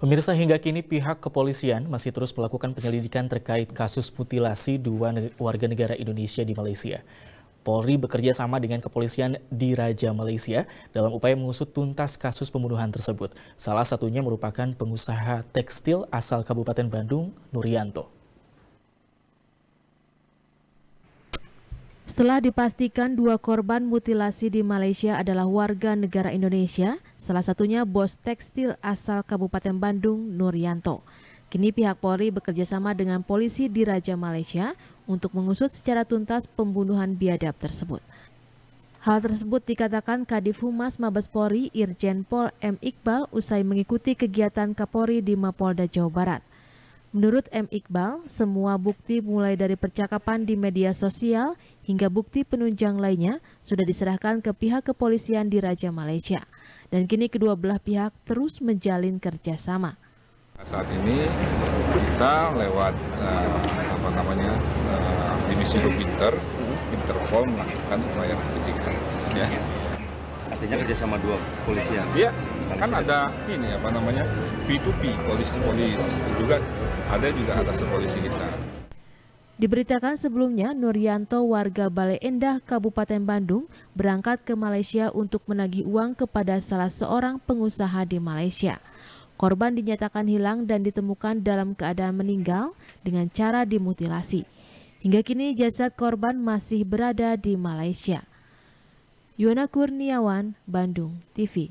Pemirsa hingga kini pihak kepolisian masih terus melakukan penyelidikan terkait kasus mutilasi dua warga negara Indonesia di Malaysia. Polri bekerja sama dengan kepolisian di Raja Malaysia dalam upaya mengusut tuntas kasus pembunuhan tersebut. Salah satunya merupakan pengusaha tekstil asal Kabupaten Bandung, Nurianto. Setelah dipastikan dua korban mutilasi di Malaysia adalah warga negara Indonesia, salah satunya bos tekstil asal Kabupaten Bandung, Nuryanto. Kini pihak Polri bekerjasama dengan polisi di Raja Malaysia untuk mengusut secara tuntas pembunuhan biadab tersebut. Hal tersebut dikatakan Kadif Humas Mabes Polri Irjen Pol M. Iqbal usai mengikuti kegiatan Kapolri di Mapolda Jawa Barat. Menurut M. Iqbal, semua bukti mulai dari percakapan di media sosial hingga bukti penunjang lainnya sudah diserahkan ke pihak kepolisian di Raja Malaysia. Dan kini kedua belah pihak terus menjalin kerjasama. Saat ini kita lewat uh, apa namanya uh, eh, divisi Jupiter, Interpol melakukan upaya penyidikan. Ya Artinya kerja kerjasama dua polisian. Iya, kan ada ini apa namanya P2P, polisi polis. Juga ada juga atas polisi kita. Diberitakan sebelumnya, Nuryanto warga Balai Endah, Kabupaten Bandung, berangkat ke Malaysia untuk menagih uang kepada salah seorang pengusaha di Malaysia. Korban dinyatakan hilang dan ditemukan dalam keadaan meninggal dengan cara dimutilasi. Hingga kini jasad korban masih berada di Malaysia. Yuna Kurniawan, Bandung TV.